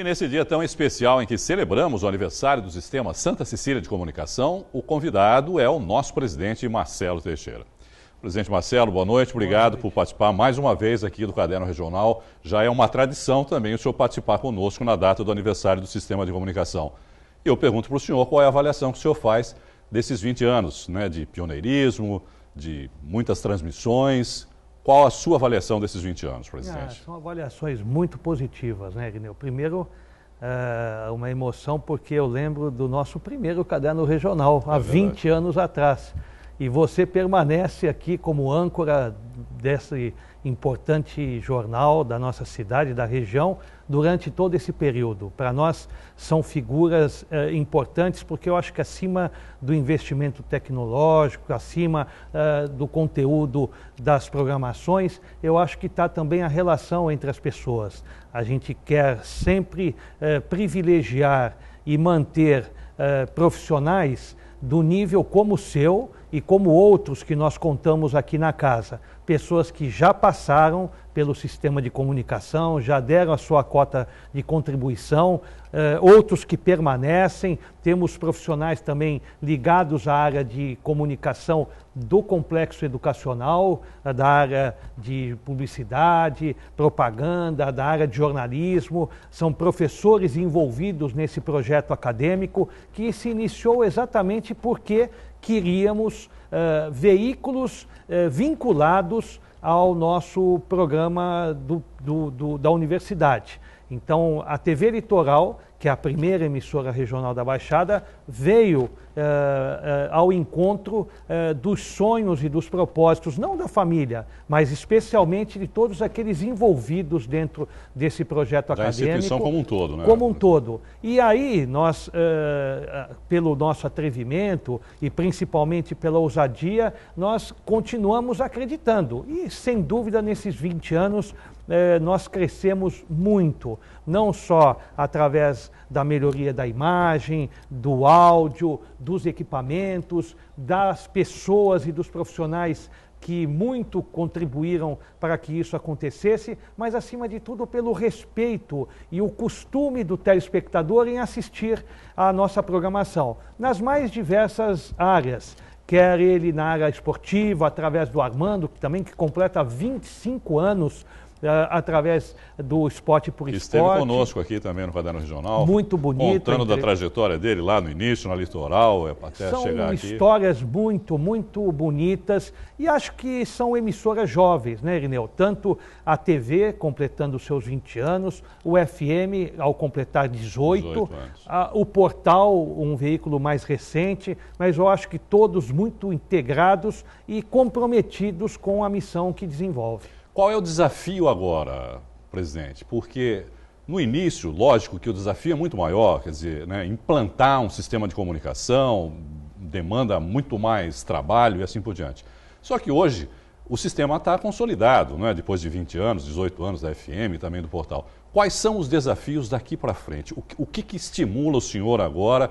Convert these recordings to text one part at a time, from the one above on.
E nesse dia tão especial em que celebramos o aniversário do sistema Santa Cecília de Comunicação, o convidado é o nosso presidente Marcelo Teixeira. Presidente Marcelo, boa noite. Obrigado boa noite. por participar mais uma vez aqui do Caderno Regional. Já é uma tradição também o senhor participar conosco na data do aniversário do sistema de comunicação. Eu pergunto para o senhor qual é a avaliação que o senhor faz desses 20 anos né, de pioneirismo, de muitas transmissões. Qual a sua avaliação desses 20 anos, presidente? Ah, são avaliações muito positivas, né, Rineu? Primeiro, uh, uma emoção porque eu lembro do nosso primeiro caderno regional, é há verdade. 20 anos atrás. E você permanece aqui como âncora desse, importante jornal da nossa cidade, da região, durante todo esse período. Para nós são figuras eh, importantes porque eu acho que acima do investimento tecnológico, acima eh, do conteúdo das programações, eu acho que está também a relação entre as pessoas. A gente quer sempre eh, privilegiar e manter eh, profissionais do nível como o seu e como outros que nós contamos aqui na casa pessoas que já passaram pelo sistema de comunicação, já deram a sua cota de contribuição, eh, outros que permanecem, temos profissionais também ligados à área de comunicação do complexo educacional, eh, da área de publicidade, propaganda, da área de jornalismo, são professores envolvidos nesse projeto acadêmico que se iniciou exatamente porque queríamos eh, veículos eh, vinculados ao nosso programa do, do, do da universidade. Então, a TV Litoral, que é a primeira emissora regional da Baixada, veio eh, eh, ao encontro eh, dos sonhos e dos propósitos, não da família, mas especialmente de todos aqueles envolvidos dentro desse projeto da acadêmico. Da instituição como um todo, né? Como um todo. E aí, nós, eh, eh, pelo nosso atrevimento e principalmente pela ousadia, nós continuamos acreditando. E, sem dúvida, nesses 20 anos, é, nós crescemos muito, não só através da melhoria da imagem, do áudio, dos equipamentos, das pessoas e dos profissionais que muito contribuíram para que isso acontecesse, mas acima de tudo pelo respeito e o costume do telespectador em assistir à nossa programação, nas mais diversas áreas quer ele na área esportiva, através do Armando, que também que completa 25 anos eh, através do Esporte por Esporte. Esteve conosco aqui também no Caderno Regional. Muito bonito. Contando entre... da trajetória dele lá no início, na litoral, é, até são chegar aqui. São histórias muito, muito bonitas e acho que são emissoras jovens, né, Irineu? Tanto a TV completando seus 20 anos, o FM ao completar 18, 18 a, o Portal, um veículo mais recente, mas eu acho que todos muito integrados e comprometidos com a missão que desenvolve. Qual é o desafio agora, presidente? Porque no início, lógico que o desafio é muito maior, quer dizer, né, implantar um sistema de comunicação demanda muito mais trabalho e assim por diante. Só que hoje o sistema está consolidado, né, depois de 20 anos, 18 anos da FM e também do portal. Quais são os desafios daqui para frente? O, o que, que, estimula o senhor agora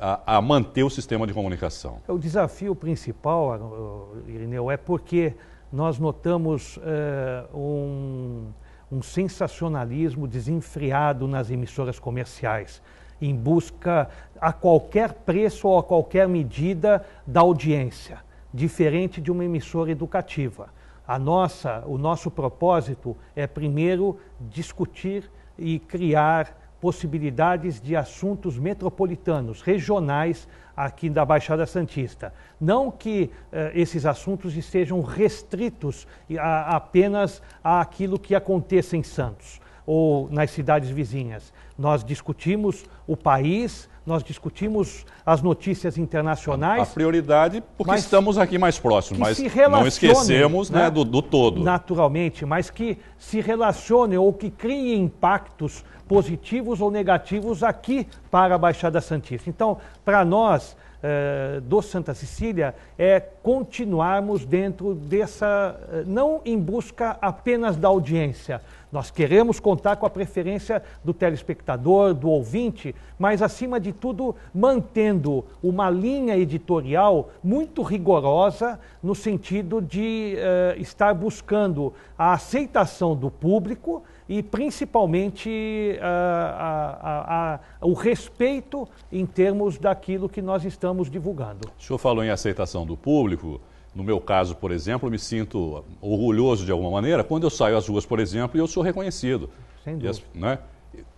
a, a manter o sistema de comunicação? O desafio principal, Irineu, é porque nós notamos é, um, um sensacionalismo desenfreado nas emissoras comerciais, em busca a qualquer preço ou a qualquer medida da audiência, diferente de uma emissora educativa. A nossa, o nosso propósito é primeiro discutir e criar possibilidades de assuntos metropolitanos, regionais aqui da Baixada Santista. Não que eh, esses assuntos estejam restritos a, apenas àquilo que acontece em Santos ou nas cidades vizinhas. Nós discutimos o país, nós discutimos as notícias internacionais. A prioridade, porque estamos aqui mais próximos, mas não esquecemos né, né, do, do todo. Naturalmente, mas que se relacione ou que crie impactos positivos ou negativos aqui para a Baixada Santista. Então, para nós eh, do Santa Cecília é continuarmos dentro dessa, eh, não em busca apenas da audiência. Nós queremos contar com a preferência do telespectador, do ouvinte, mas acima de tudo mantendo uma linha editorial muito rigorosa no sentido de eh, estar buscando a aceitação do público e principalmente ah, a, a, a, o respeito em termos daquilo que nós estamos divulgando. O senhor falou em aceitação do público. No meu caso, por exemplo, me sinto orgulhoso de alguma maneira quando eu saio às ruas, por exemplo, e eu sou reconhecido. Sem dúvida. As, né?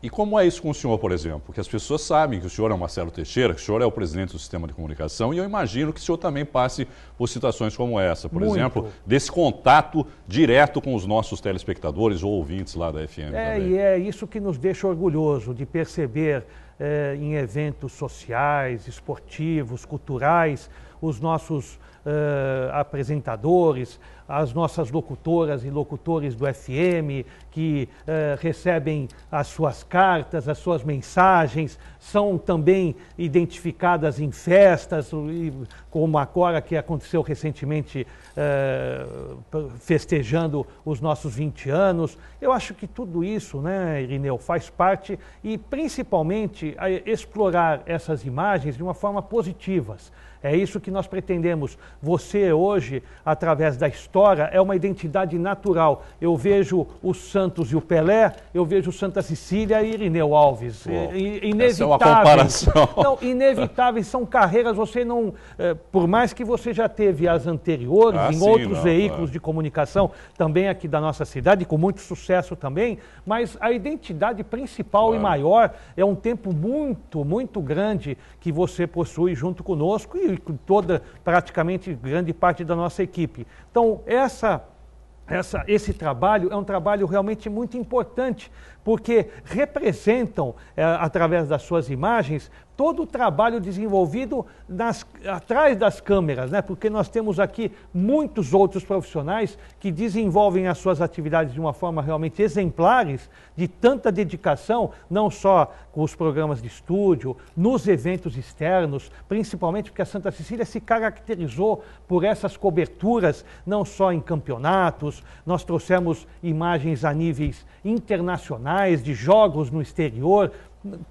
E como é isso com o senhor, por exemplo? Porque as pessoas sabem que o senhor é o Marcelo Teixeira, que o senhor é o presidente do sistema de comunicação, e eu imagino que o senhor também passe por situações como essa, por Muito. exemplo, desse contato direto com os nossos telespectadores ou ouvintes lá da FM. É, também. e é isso que nos deixa orgulhoso de perceber é, em eventos sociais, esportivos, culturais, os nossos é, apresentadores, as nossas locutoras e locutores do FM, que eh, recebem as suas cartas, as suas mensagens, são também identificadas em festas, como agora que aconteceu recentemente, eh, festejando os nossos 20 anos. Eu acho que tudo isso, né, Irineu, faz parte e principalmente explorar essas imagens de uma forma positivas. É isso que nós pretendemos. Você hoje, através da história, é uma identidade natural. Eu vejo o Santos e o Pelé, eu vejo Santa Cecília e Irineu Alves. Pô, inevitáveis. Essa é uma comparação. Não, inevitáveis são carreiras, você não. É, por mais que você já teve as anteriores ah, em sim, outros não, veículos é. de comunicação, também aqui da nossa cidade, com muito sucesso também, mas a identidade principal e maior é um tempo muito, muito grande que você possui junto conosco e com toda, praticamente, grande parte da nossa equipe. Então, então, essa essa, esse trabalho é um trabalho realmente muito importante, porque representam, eh, através das suas imagens, todo o trabalho desenvolvido nas, atrás das câmeras, né? porque nós temos aqui muitos outros profissionais que desenvolvem as suas atividades de uma forma realmente exemplares, de tanta dedicação, não só com os programas de estúdio, nos eventos externos, principalmente porque a Santa Cecília se caracterizou por essas coberturas, não só em campeonatos, nós trouxemos imagens a níveis internacionais de jogos no exterior,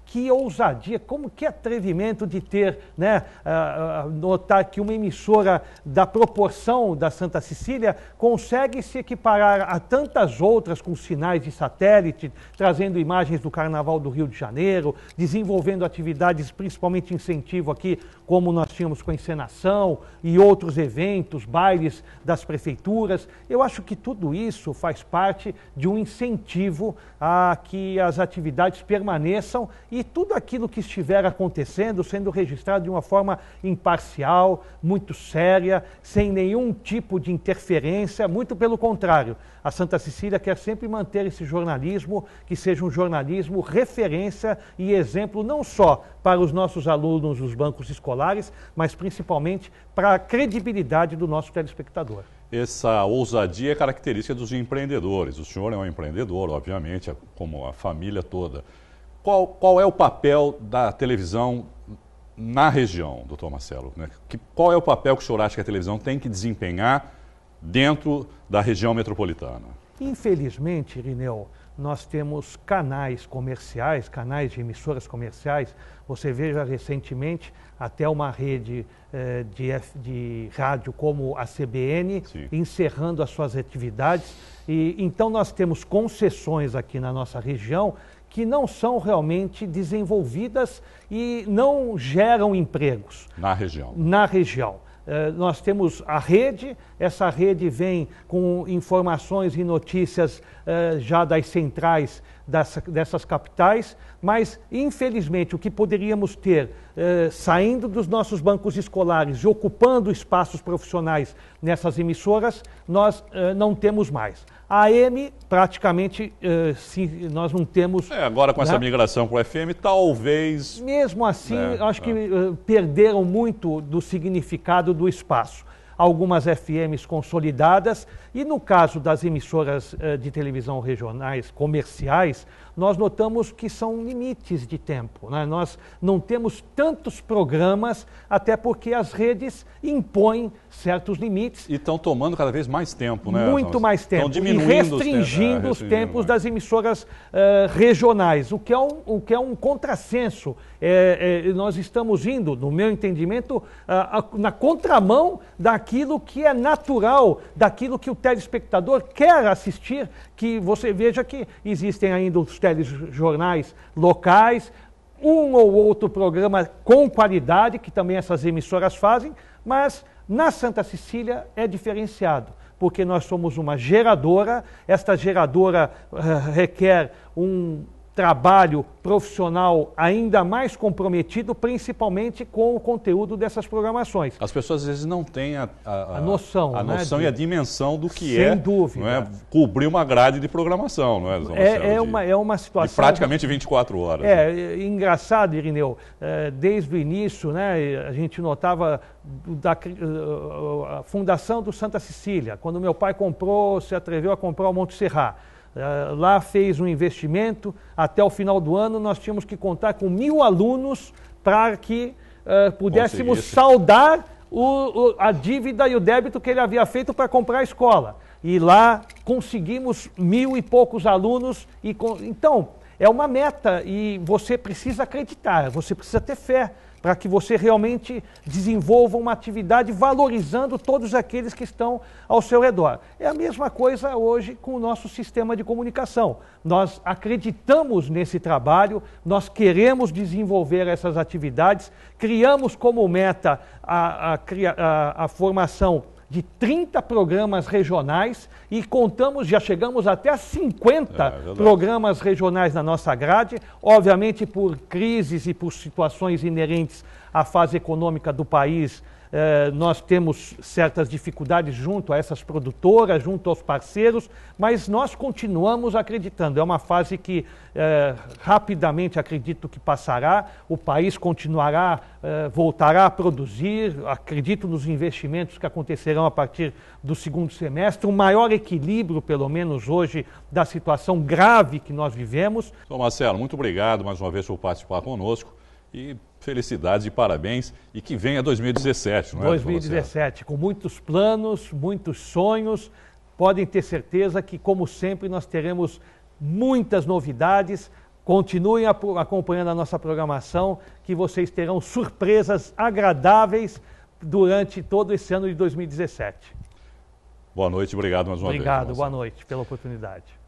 que ousadia, como que atrevimento de ter, né, ah, ah, notar que uma emissora da proporção da Santa Cecília consegue se equiparar a tantas outras com sinais de satélite, trazendo imagens do Carnaval do Rio de Janeiro, desenvolvendo atividades, principalmente incentivo aqui, como nós tínhamos com a encenação e outros eventos, bailes das prefeituras. Eu acho que tudo isso faz parte de um incentivo a que as atividades permaneçam informação e tudo aquilo que estiver acontecendo sendo registrado de uma forma imparcial, muito séria, sem nenhum tipo de interferência, muito pelo contrário. A Santa Cecília quer sempre manter esse jornalismo que seja um jornalismo referência e exemplo não só para os nossos alunos dos bancos escolares, mas principalmente para a credibilidade do nosso telespectador essa ousadia é característica dos empreendedores. O senhor é um empreendedor, obviamente, é como a família toda. Qual, qual é o papel da televisão na região, doutor Marcelo? Né? Que, qual é o papel que o senhor acha que a televisão tem que desempenhar dentro da região metropolitana? Infelizmente, Rineu, nós temos canais comerciais, canais de emissoras comerciais. Você veja recentemente até uma rede eh, de, F, de, rádio como a CBN Sim. encerrando as suas atividades. E, então nós temos concessões aqui na nossa região que não são realmente desenvolvidas e não geram empregos. Na região. Na região. Eh, nós temos a rede, essa rede vem com informações e notícias é, já das centrais dessas capitais, mas infelizmente o que poderíamos ter eh, saindo dos nossos bancos escolares e ocupando espaços profissionais nessas emissoras, nós eh, não temos mais. A AM, praticamente, eh, se, nós não temos. É, agora com né? essa migração para o FM, talvez. Mesmo assim, né? acho que perderam muito do significado do espaço algumas FMs consolidadas, e no caso das emissoras eh, de televisão regionais comerciais, nós notamos que são limites de tempo. Né? Nós não temos tantos programas, até porque as redes impõem certos limites. E estão tomando cada vez mais tempo, né? Muito mais tempo. E restringindo os, tempos, é, tempos das emissoras uh, regionais, o que é um, o que é um contrassenso. É, é, nós estamos indo, no meu entendimento, uh, na contramão daquilo daquilo que é natural, daquilo que o telespectador quer assistir, que você veja que existem ainda os telejornais locais, um ou outro programa com qualidade, que também essas emissoras fazem, mas na Santa Cecília é diferenciado porque nós somos uma geradora. Esta geradora uh, requer um trabalho profissional ainda mais comprometido, principalmente com o conteúdo dessas programações. As pessoas às vezes não têm a, a, a noção, a, a né, noção né? e a dimensão do que Sem é, dúvida. Não é cobrir uma grade de programação, não é? É, é uma, é uma situação... De praticamente 24 horas. É, né? é engraçado, Irineu, é, desde o início né, a gente notava da, eh, eh, a fundação do Santa Cecília, quando meu pai comprou, se atreveu a comprar o Monte Serrat eh, lá fez um investimento, até o final do ano nós tínhamos que contar com mil alunos para que uh, pudéssemos saldar o, o, a dívida e o débito que ele havia feito para comprar a escola. E lá conseguimos mil e poucos alunos. E com... Então, é uma meta e você precisa acreditar, você precisa ter fé para que você realmente desenvolva uma atividade valorizando todos aqueles que estão ao seu redor. É a mesma coisa hoje com o nosso sistema de comunicação. Nós acreditamos nesse trabalho, nós queremos desenvolver essas atividades, criamos como meta a, a, a, a formação de 30 programas regionais e contamos, já chegamos até a 50 é, é programas regionais na nossa grade, obviamente por crises e por situações inerentes à fase econômica do país eh, nós temos certas dificuldades junto a essas produtoras, junto aos parceiros, mas nós continuamos acreditando. É uma fase que eh, rapidamente acredito que passará, o país continuará, eh, voltará a produzir, acredito nos investimentos que acontecerão a partir do segundo semestre, um maior equilíbrio, pelo menos hoje, da situação grave que nós vivemos. Então, Marcelo, muito obrigado mais uma vez por participar conosco. E felicidades e parabéns e que venha 2017, não é? 2017, com muitos planos, muitos sonhos. Podem ter certeza que, como sempre, nós teremos muitas novidades. Continuem acompanhando a nossa programação, que vocês terão surpresas agradáveis durante todo esse ano de 2017. Boa noite, obrigado mais uma obrigado, vez. Obrigado, boa noite pela oportunidade.